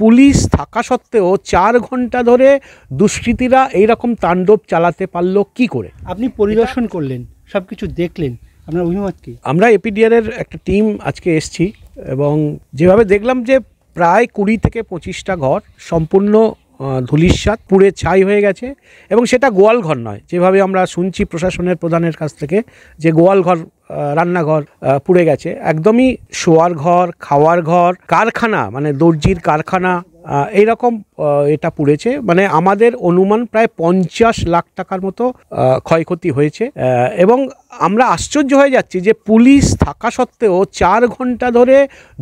police থাকা সত্ত্বেও চার ঘন্টা ধরে দুষ্কৃতীরা এইরকম তাণ্ডব চালাতে পারলো কি করে আপনি পরিদর্শন করলেন সব কিছু দেখলেন আপনার অভিমত কি আমরা এপিডিআরের একটা টিম আজকে এসছি এবং যেভাবে দেখলাম যে প্রায় কুড়ি থেকে পঁচিশটা ঘর সম্পূর্ণ ধুলিস্বাদ পুড়ে ছাই হয়ে গেছে এবং সেটা গোয়াল ঘর নয় যেভাবে আমরা শুনছি প্রশাসনের প্রধানের কাছ থেকে যে গোয়ালঘর রান্নাঘর পুড়ে গেছে একদমই শোয়ার ঘর খাওয়ার ঘর কারখানা মানে দর্জির কারখানা এইরকম এটা পুড়েছে মানে আমাদের অনুমান প্রায় পঞ্চাশ লাখ টাকার মতো ক্ষয়ক্ষতি হয়েছে এবং আমরা আশ্চর্য হয়ে যাচ্ছি যে পুলিশ থাকা সত্ত্বেও চার ঘন্টা ধরে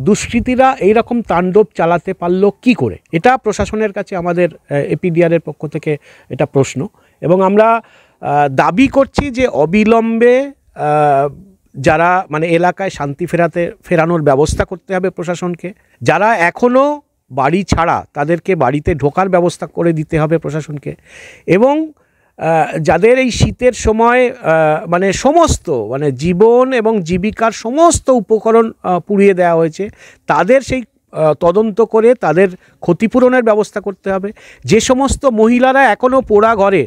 দুষ্কৃতীরা এইরকম তাণ্ডব চালাতে পারলো কি করে এটা প্রশাসনের কাছে আমাদের এপিডিআরের পক্ষ থেকে এটা প্রশ্ন এবং আমরা দাবি করছি যে অবিলম্বে যারা মানে এলাকায় শান্তি ফেরাতে ফেরানোর ব্যবস্থা করতে হবে প্রশাসনকে যারা এখনও বাড়ি ছাড়া তাদেরকে বাড়িতে ঢোকার ব্যবস্থা করে দিতে হবে প্রশাসনকে এবং যাদের এই শীতের সময় মানে সমস্ত মানে জীবন এবং জীবিকার সমস্ত উপকরণ পুড়িয়ে দেওয়া হয়েছে তাদের সেই তদন্ত করে তাদের ক্ষতিপূরণের ব্যবস্থা করতে হবে যে সমস্ত মহিলারা এখনও পোড়া ঘরে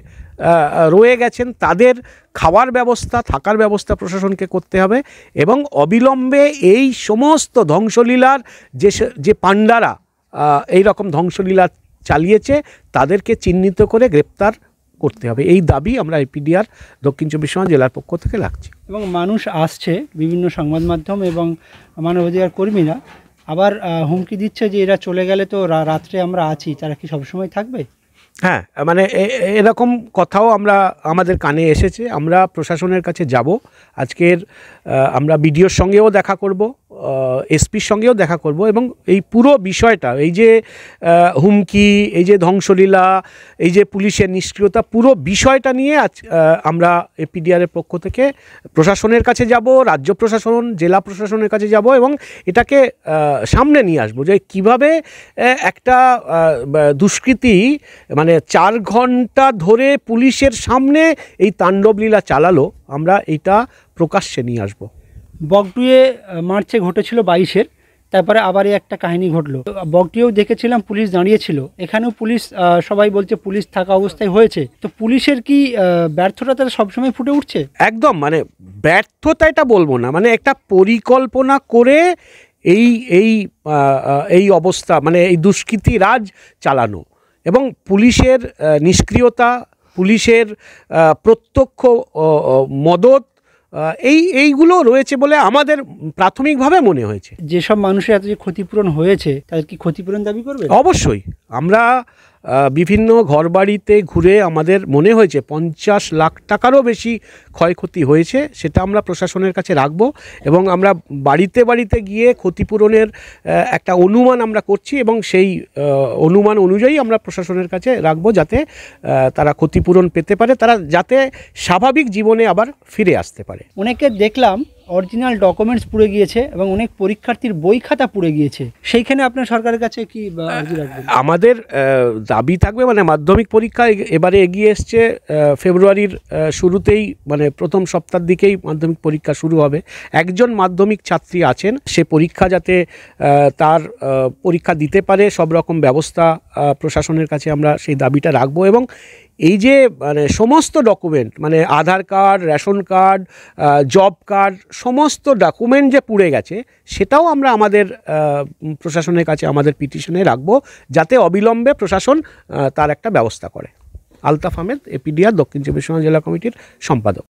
রয়ে গেছেন তাদের খাওয়ার ব্যবস্থা থাকার ব্যবস্থা প্রশাসনকে করতে হবে এবং অবিলম্বে এই সমস্ত ধ্বংসলীলার যে যে পাণ্ডারা এই রকম ধ্বংসলীলা চালিয়েছে তাদেরকে চিহ্নিত করে গ্রেপ্তার করতে হবে এই দাবি আমরা এপিডিআর দক্ষিণ চব্বিশ পরগনা জেলার পক্ষ থেকে লাগছে এবং মানুষ আসছে বিভিন্ন সংবাদ মাধ্যম এবং মানবাধিকার কর্মীরা আবার হুমকি দিচ্ছে যে এরা চলে গেলে তো রাত্রে আমরা আছি তারা কি সবসময় থাকবে হ্যাঁ মানে এরকম কথাও আমরা আমাদের কানে এসেছে আমরা প্রশাসনের কাছে যাব আজকের আমরা বিডিওর সঙ্গেও দেখা করব এসপির সঙ্গেও দেখা করব এবং এই পুরো বিষয়টা এই যে হুমকি এই যে ধ্বংসলীলা এই যে পুলিশের নিষ্ক্রিয়তা পুরো বিষয়টা নিয়ে আজ আমরা এপিডিআরের পক্ষ থেকে প্রশাসনের কাছে যাব রাজ্য প্রশাসন জেলা প্রশাসনের কাছে যাব এবং এটাকে সামনে নিয়ে আসবো যে কিভাবে একটা দুষ্কৃতি মানে চার ঘন্টা ধরে পুলিশের সামনে এই তাণ্ডবলীলা চালালো আমরা এটা প্রকাশ্যে নিয়ে আসবো বগটুয়ে মার্চে ঘটেছিল বাইশের তারপরে আবার একটা কাহিনী ঘটলো বগটিও দেখেছিলাম পুলিশ দাঁড়িয়েছিল এখানেও পুলিশ সবাই বলছে পুলিশ থাকা অবস্থায় হয়েছে তো পুলিশের কি ব্যর্থতা তারা সবসময় ফুটে উঠছে একদম মানে ব্যর্থতা এটা বলবো না মানে একটা পরিকল্পনা করে এই এই এই অবস্থা মানে এই দুষ্কৃতি রাজ চালানো এবং পুলিশের নিষ্ক্রিয়তা পুলিশের প্রত্যক্ষ মদত এই এইগুলো রয়েছে বলে আমাদের প্রাথমিকভাবে মনে হয়েছে যেসব মানুষের এত যে ক্ষতিপূরণ হয়েছে তাদের কি ক্ষতিপূরণ দাবি করবে অবশ্যই আমরা বিভিন্ন ঘরবাড়িতে ঘুরে আমাদের মনে হয়েছে পঞ্চাশ লাখ টাকারও বেশি ক্ষয়ক্ষতি হয়েছে সেটা আমরা প্রশাসনের কাছে রাখব এবং আমরা বাড়িতে বাড়িতে গিয়ে ক্ষতিপূরণের একটা অনুমান আমরা করছি এবং সেই অনুমান অনুযায়ী আমরা প্রশাসনের কাছে রাখব যাতে তারা ক্ষতিপূরণ পেতে পারে তারা যাতে স্বাভাবিক জীবনে আবার ফিরে আসতে পারে অনেকে দেখলাম অরিজিনাল ডকুমেন্টস পুড়ে গিয়েছে এবং অনেক পরীক্ষার্থীর বই খাতা পুড়ে গিয়েছে সেইখানে আপনার সরকারের কাছে কি আমাদের দাবি থাকবে মানে মাধ্যমিক পরীক্ষা এবারে এগিয়ে এসছে ফেব্রুয়ারির শুরুতেই মানে প্রথম সপ্তাহের দিকেই মাধ্যমিক পরীক্ষা শুরু হবে একজন মাধ্যমিক ছাত্রী আছেন সে পরীক্ষা যাতে তার পরীক্ষা দিতে পারে সব রকম ব্যবস্থা প্রশাসনের কাছে আমরা সেই দাবিটা রাখবো এবং এই যে মানে সমস্ত ডকুমেন্ট মানে Aadhaar card ration card job card সমস্ত ডকুমেন্ট যে পুড়ে গেছে সেটাও আমরা আমাদের প্রশাসনের কাছে আমাদের পিটিশনে রাখবো যাতে অবিলম্বে প্রশাসন তার একটা ব্যবস্থা করে আলতাফ আহমেদ এপিডিআর দক্ষিণ চব্বিশ পরগনা জেলা কমিটির সম্পাদক